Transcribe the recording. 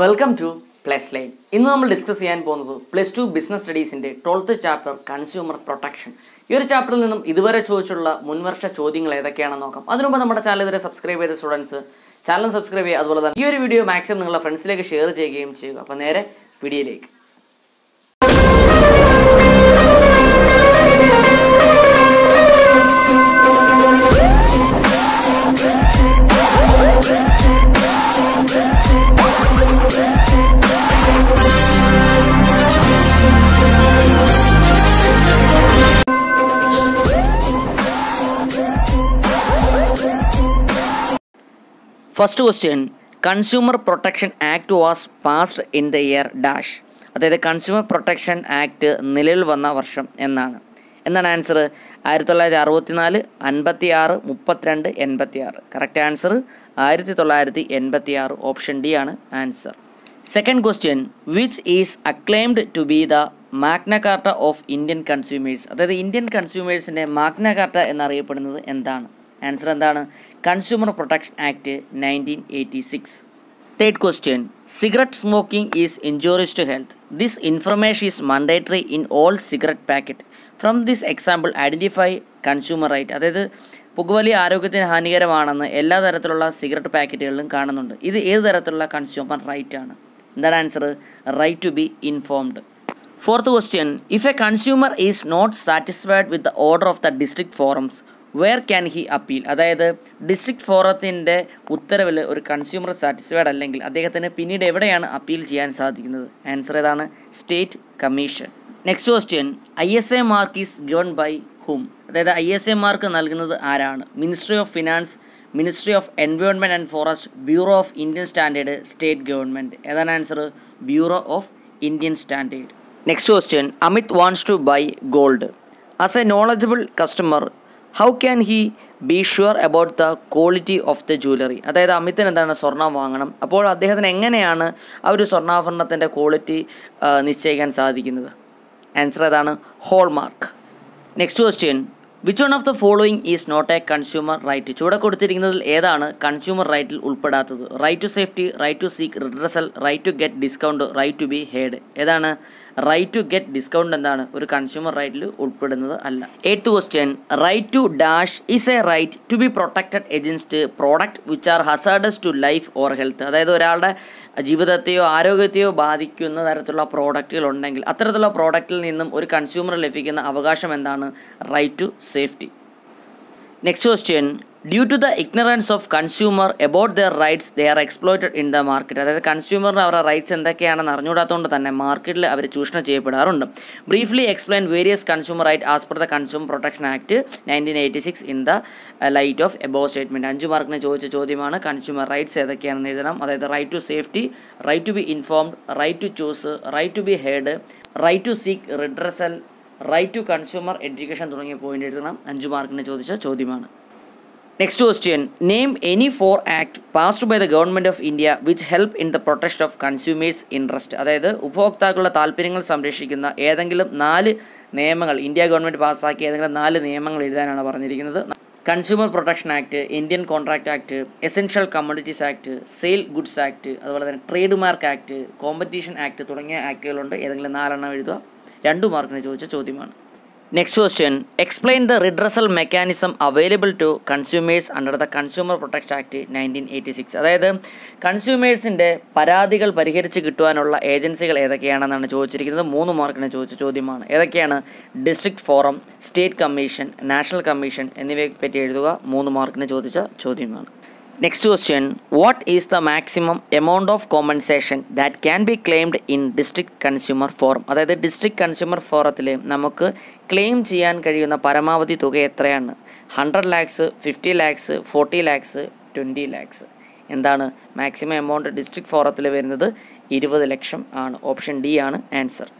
welcome two plus line ഇന്ന് നമ്മൾ discuss ചെയ്യാൻ പോകുന്നത് പ്ലസ് ടു ബിസിനസ് സ്റ്റഡീസിൻ്റെ ട്വൽത്ത് ചാപ്റ്റർ കൺസ്യൂമർ പ്രൊട്ടക്ഷൻ ഈ ഒരു ചാപ്റ്ററിൽ നിന്നും ഇതുവരെ ചോദിച്ചുള്ള മുൻവർഷ ചോദ്യങ്ങൾ ഏതൊക്കെയാണെന്ന് നോക്കാം അതിനുമ്പോൾ നമ്മുടെ ചാനൽ ഇതുവരെ സബ്സ്ക്രൈബ് ചെയ്ത സ്റ്റുഡൻസ് ചാനൽ സബ്സ്ക്രൈബ് ചെയ്യുക അതുപോലെ തന്നെ ഈ ഒരു വീഡിയോ മാക്സിമം നിങ്ങളുടെ ഫ്രണ്ട്സിലേക്ക് ഷെയർ ചെയ്യുകയും ചെയ്യുക അപ്പോൾ നേരെ വീഡിയോയിലേക്ക് first question consumer protection act was passed in the year dash അതായത് കൺസ്യൂമർ പ്രൊട്ടക്ഷൻ ആക്ട് നിലവിൽ വന്ന വർഷം എന്നാണ് എന്നാണ് ആൻസർ ആയിരത്തി തൊള്ളായിരത്തി അറുപത്തി നാല് അൻപത്തി ആറ് മുപ്പത്തിരണ്ട് എൺപത്തി ആറ് കറക്റ്റ് ആൻസർ ആയിരത്തി തൊള്ളായിരത്തി എൺപത്തി ആറ് ഓപ്ഷൻ ഡി ആണ് answer second question which is acclaimed to be the Magna Carta of Indian consumers അതായത് ഇന്ത്യൻ കൺസ്യൂമേഴ്സിൻ്റെ മാഗ്നകാർട്ട എന്നറിയപ്പെടുന്നത് എന്താണ് ആൻസർ എന്താണ് consumer protection act nineteen eighty six third question cigarette smoking is injuries to health this information is mandatory in all cigarette packet from this example identify consumer right അതായത് പുകവലി ആരോഗ്യത്തിന് ഹാനികരമാണെന്ന് എല്ലാ തരത്തിലുള്ള cigarette പാക്കറ്റുകളിലും കാണുന്നുണ്ട് ഇത് ഏത് തരത്തിലുള്ള കൺസ്യൂമർ റൈറ്റ് ആണ് എന്താണ് answer right to be informed fourth question if a consumer is not satisfied with the order of the district forums where can he appeal അതായത് ഡിസ്ട്രിക്ട് ഫോറത്തിൻ്റെ ഉത്തരവിൽ ഒരു കൺസ്യൂമർ സാറ്റിസ്ഫൈഡ് അല്ലെങ്കിൽ അദ്ദേഹത്തിന് പിന്നീട് എവിടെയാണ് അപ്പീൽ ചെയ്യാൻ സാധിക്കുന്നത് ആൻസർ ഏതാണ് state commission next question I S A mark is given by whom അതായത് ഐ എസ് എ മാർക്ക് നൽകുന്നത് ആരാണ് ministry of finance ministry of environment and forest bureau of Indian standard state government ഏതാണ് answer bureau of Indian standard next question Amit wants to buy gold as a knowledgeable customer how can he be sure about the quality of the jewellery അതായത് അമിത്തിന് എന്താണ് സ്വർണം വാങ്ങണം അപ്പോൾ അദ്ദേഹത്തിന് എങ്ങനെയാണ് ആ ഒരു സ്വർണ്ണാഭരണത്തിൻ്റെ ക്വാളിറ്റി നിശ്ചയിക്കാൻ സാധിക്കുന്നത് ആൻസർ ഏതാണ് hallmark next question which one of the following is not a consumer right ചുവടെ കൊടുത്തിരിക്കുന്നതിൽ ഏതാണ് കൺസ്യൂമർ റൈറ്റിൽ ഉൾപ്പെടാത്തത് right to safety right to seek redressal right to get discount right to be heard ഏതാണ് right to get discount എന്താണ് ഒരു consumer റൈറ്റിൽ ഉൾപ്പെടുന്നത് അല്ല eighth question right to dash is a right to be protected against product which are hazardous to life or health അതായത് ഒരാളുടെ ജീവിതത്തെയോ ആരോഗ്യത്തെയോ ബാധിക്കുന്ന തരത്തിലുള്ള പ്രോഡക്റ്റുകൾ ഉണ്ടെങ്കിൽ അത്തരത്തിലുള്ള പ്രോഡക്റ്റിൽ നിന്നും ഒരു കൺസ്യൂമർ ലഭിക്കുന്ന അവകാശം എന്താണ് right to safety next question due to the ignorance of consumer about their rights they are exploited in the market അതായത് കൺസ്യൂമറിന് അവരുടെ റൈറ്റ്സ് എന്തൊക്കെയാണെന്ന് അറിഞ്ഞുകൂടാത്തതുകൊണ്ട് തന്നെ മാർക്കറ്റിൽ അവർ ചൂഷണം ചെയ്യപ്പെടാറുണ്ട് briefly explain various consumer right as per the consumer protection act nineteen eighty six in the light of above statement അഞ്ച് മാർക്കിന് ചോദിച്ച ചോദ്യമാണ് കൺസ്യൂമർ റൈറ്റ്സ് ഏതൊക്കെയാണെന്ന് എഴുതണം അതായത് right to safety right to be informed right to choose right to be heard right to seek redressal right to consumer education തുടങ്ങിയ point എഴുതണം അഞ്ച് മാർക്കിന് ചോദിച്ച ചോദ്യമാണ് next question name any four act passed by the government of India which help in the protection of consumers interest അതായത് ഉപഭോക്താക്കളുടെ താല്പര്യങ്ങൾ സംരക്ഷിക്കുന്ന ഏതെങ്കിലും നാല് നിയമങ്ങൾ ഇന്ത്യ ഗവൺമെൻറ് പാസ്സാക്കിയ ഏതെങ്കിലും നാല് നിയമങ്ങൾ എഴുതാനാണ് പറഞ്ഞിരിക്കുന്നത് consumer protection act Indian contract act essential commodities act sale goods act അതുപോലെ തന്നെ trade mark act competition act തുടങ്ങിയ ആക്ടുകളുണ്ട് ഏതെങ്കിലും നാലെണ്ണം എഴുതുക രണ്ടു മാർക്കിന് ചോദിച്ച ചോദ്യമാണ് next question explain the redressal mechanism available to consumers under the consumer protection act nineteen eighty six അതായത് കൺസ്യൂമേഴ്സിൻ്റെ പരാതികൾ പരിഹരിച്ച് കിട്ടുവാനുള്ള ഏജൻസികൾ ഏതൊക്കെയാണെന്നാണ് ചോദിച്ചിരിക്കുന്നത് മൂന്ന് മാർക്കിന് ചോദിച്ച ചോദ്യമാണ് ഏതൊക്കെയാണ് district forum state commission national commission എന്നിവയെ പറ്റി എഴുതുക മൂന്ന് മാർക്കിന് ചോദിച്ച ചോദ്യമാണ് next question what is the maximum amount of compensation that can be claimed in district consumer forum അതായത് ഡിസ്ട്രിക്ട് കൺസ്യൂമർ ഫോറത്തിൽ നമുക്ക് ക്ലെയിം ചെയ്യാൻ കഴിയുന്ന പരമാവധി തുക എത്രയാണ് hundred lakhs fifty lakhs forty lakhs twenty lakhs എന്താണ് മാക്സിമം എമൗണ്ട് ഡിസ്ട്രിക്ട് ഫോറത്തിൽ വരുന്നത് ഇരുപത് ലക്ഷം ആണ് ഓപ്ഷൻ ഡി ആണ് ആൻസർ